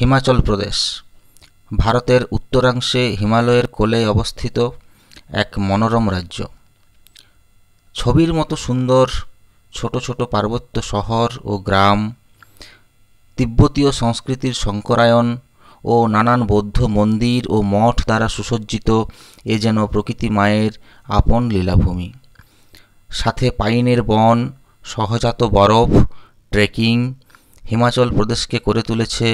হিমাচল প্রদেশ ভারতের উত্তরাংশে হিমালয়ের কোলে অবস্থিত এক মনোরম রাজ্য ছবির মতো সুন্দর ছোট ছোট পার্বত্য শহর ও গ্রাম তিব্বতীয় সংস্কৃতির শঙ্করায়ণ ও নানান বৌদ্ধ মন্দির ও মঠ দ্বারা সুসজ্জিত এ যেন প্রকৃতি মায়ের আপন লীলাভূমি সাথে পাইনের বন সহজাত বরফ ট্রেকিং হিমাচল প্রদেশকে করে তুলেছে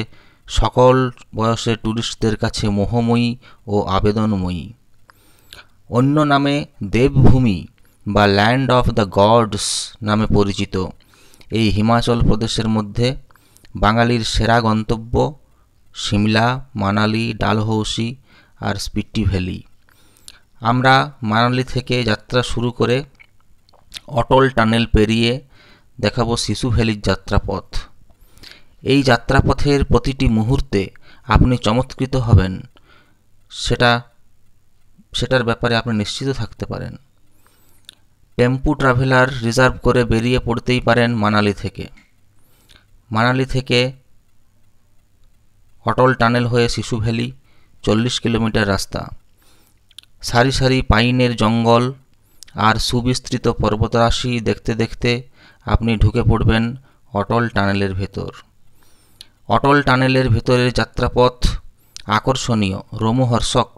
সকল বয়সের ট্যুরিস্টদের কাছে মোহময়ী ও আবেদনময়ী অন্য নামে দেবভূমি বা ল্যান্ড অফ দ্য গডস নামে পরিচিত এই হিমাচল প্রদেশের মধ্যে বাঙালির সেরা গন্তব্য সিমলা মানালি ডালহৌসি আর স্পিটি ভ্যালি আমরা মানালি থেকে যাত্রা শুরু করে অটল টানেল পেরিয়ে দেখাবো শিশু ভ্যালির যাত্রাপথ এই যাত্রাপথের প্রতিটি মুহূর্তে আপনি চমৎকৃত হবেন সেটা সেটার ব্যাপারে আপনি নিশ্চিত থাকতে পারেন টেম্পু ট্রাভেলার রিজার্ভ করে বেরিয়ে পড়তেই পারেন মানালি থেকে মানালি থেকে অটল টানেল হয়ে শিশু ভ্যালি চল্লিশ কিলোমিটার রাস্তা সারি সারি পাইনের জঙ্গল আর সুবিস্তৃত পর্বতরাশি দেখতে দেখতে আপনি ঢুকে পড়বেন অটল টানেলের ভেতর অটল টানেলের ভেতরের যাত্রাপথ আকর্ষণীয় রোমহর্ষক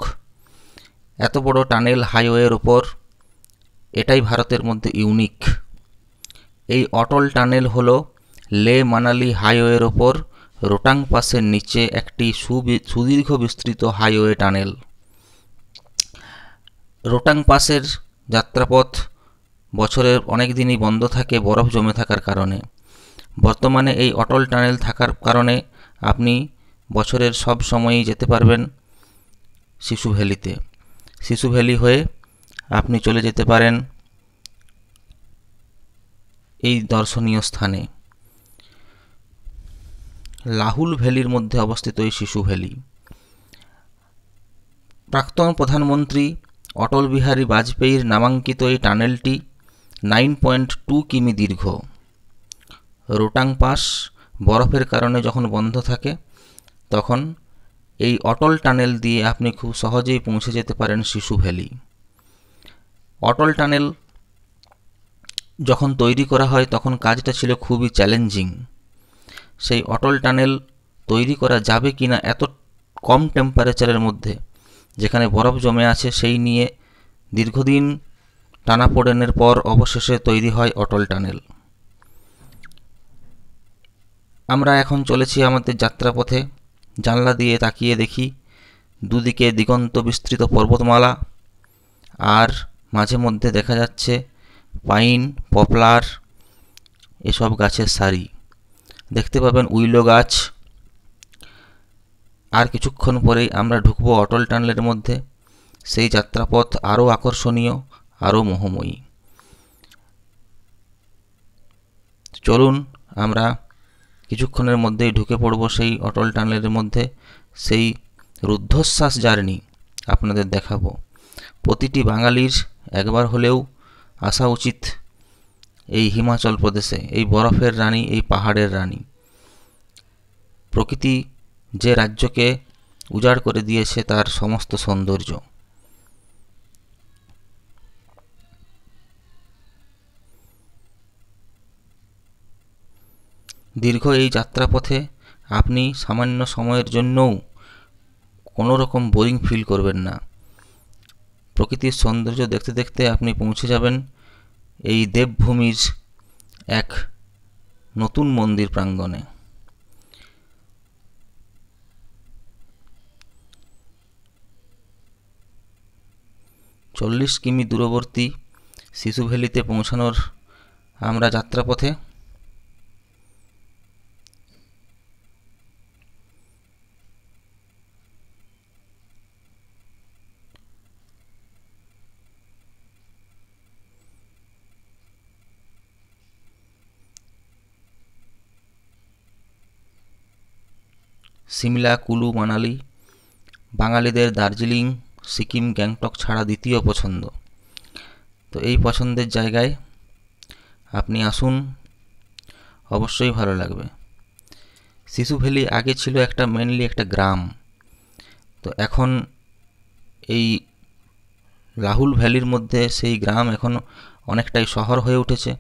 এত বড় টানেল হাইওয়ের ওপর এটাই ভারতের মধ্যে ইউনিক এই অটল টানেল হল লে মানালি হাইওয়ের ওপর রোটাং পাসের নিচে একটি সুদীর্ঘ বিস্তৃত হাইওয়ে টানেল রোটাং পাসের যাত্রাপথ বছরের অনেক দিনই বন্ধ থাকে বরফ জমে থাকার কারণে বর্তমানে এই অটল টানেল থাকার কারণে আপনি বছরের সব সময়ই যেতে পারবেন শিশু ভ্যালিতে শিশু ভ্যালি হয়ে আপনি চলে যেতে পারেন এই দর্শনীয় স্থানে লাহুল ভ্যালির মধ্যে অবস্থিত এই শিশু ভ্যালি প্রাক্তন প্রধানমন্ত্রী অটল বিহারী বাজপেয়ীর নামাঙ্কিত এই টানেলটি নাইন পয়েন্ট টু কিমি দীর্ঘ রোটাং পাস বরফের কারণে যখন বন্ধ থাকে তখন এই অটল টানেল দিয়ে আপনি খুব সহজেই পৌঁছে যেতে পারেন শিশু ভ্যালি অটল টানেল যখন তৈরি করা হয় তখন কাজটা ছিল খুবই চ্যালেঞ্জিং সেই অটল টানেল তৈরি করা যাবে কি না এত কম টেম্পারেচারের মধ্যে যেখানে বরফ জমে আছে সেই নিয়ে দীর্ঘদিন টানাপোড়েনের পর অবশেষে তৈরি হয় অটল টানেল আমরা এখন চলেছি আমাদের যাত্রাপথে জানলা দিয়ে তাকিয়ে দেখি দুদিকে দিগন্ত বিস্তৃত পর্বতমালা আর মাঝে মধ্যে দেখা যাচ্ছে পাইন পপলার এসব গাছের সারি দেখতে পাবেন উইলো গাছ আর কিছুক্ষণ পরেই আমরা ঢুকব অটল টানেলের মধ্যে সেই যাত্রাপথ আরও আকর্ষণীয় আরও মোহময়ী চলুন আমরা কিছুক্ষণের মধ্যেই ঢুকে পড়ব সেই অটল টানেলের মধ্যে সেই রুদ্ধশ্বাস জার্নি আপনাদের দেখাবো প্রতিটি বাঙালির একবার হলেও আসা উচিত এই হিমাচল প্রদেশে এই বরফের রানী এই পাহাড়ের রানী প্রকৃতি যে রাজ্যকে উজাড় করে দিয়েছে তার সমস্ত সৌন্দর্য দীর্ঘ এই যাত্রাপথে আপনি সামান্য সময়ের জন্যও কোনো রকম বোরিং ফিল করবেন না প্রকৃতির সৌন্দর্য দেখতে দেখতে আপনি পৌঁছে যাবেন এই দেবভূমির এক নতুন মন্দির প্রাঙ্গণে চল্লিশ কিমি দূরবর্তী শিশু ভ্যালিতে পৌঁছানোর আমরা যাত্রাপথে সিমলা কুলু মানালি বাঙালিদের দার্জিলিং সিকিম গ্যাংটক ছাড়া দ্বিতীয় পছন্দ তো এই পছন্দের জায়গায় আপনি আসুন অবশ্যই ভালো লাগবে শিশু ভ্যালি আগে ছিল একটা মেনলি একটা গ্রাম তো এখন এই রাহুল ভ্যালির মধ্যে সেই গ্রাম এখন অনেকটাই শহর হয়ে উঠেছে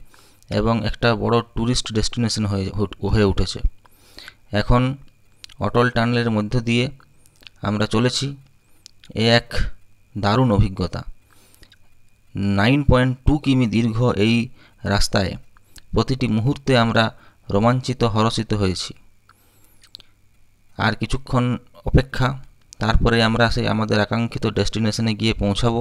এবং একটা বড় ট্যুরিস্ট ডেস্টিনেশন হয়ে হয়ে উঠেছে এখন অটল টানেলের মধ্য দিয়ে আমরা চলেছি এ এক দারুণ অভিজ্ঞতা নাইন পয়েন্ট টু কিমি দীর্ঘ এই রাস্তায় প্রতিটি মুহূর্তে আমরা রোমাঞ্চিত হরসিত হয়েছি আর কিছুক্ষণ অপেক্ষা তারপরে আমরা সেই আমাদের আকাঙ্ক্ষিত ডেস্টিনেশনে গিয়ে পৌঁছাবো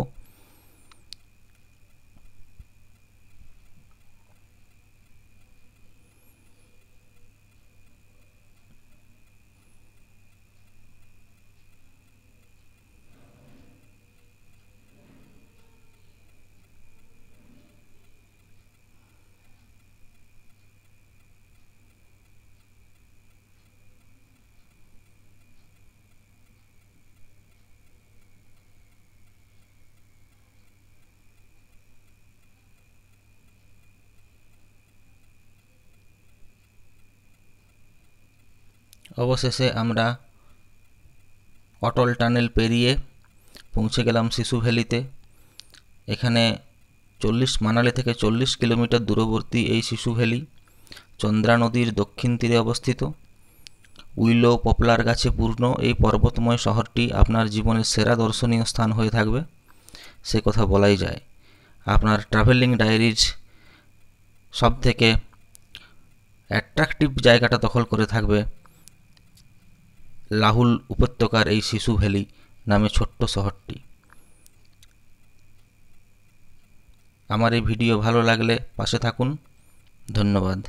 অবশেষে আমরা অটল টানেল পেরিয়ে পৌঁছে গেলাম শিশু ভ্যালিতে এখানে চল্লিশ মানালি থেকে চল্লিশ কিলোমিটার দূরবর্তী এই শিশু ভ্যালি চন্দ্রা নদীর দক্ষিণ তীরে অবস্থিত উইলো পপলার গাছে পূর্ণ এই পর্বতময় শহরটি আপনার জীবনের সেরা দর্শনীয় স্থান হয়ে থাকবে সে কথা বলাই যায় আপনার ট্রাভেলিং ডায়েরিজ সব থেকে অ্যাট্রাকটিভ জায়গাটা দখল করে থাকবে লাহুল উপত্যকার এই শিশু ভ্যালি নামে ছোট্ট শহরটি আমার এই ভিডিও ভালো লাগলে পাশে থাকুন ধন্যবাদ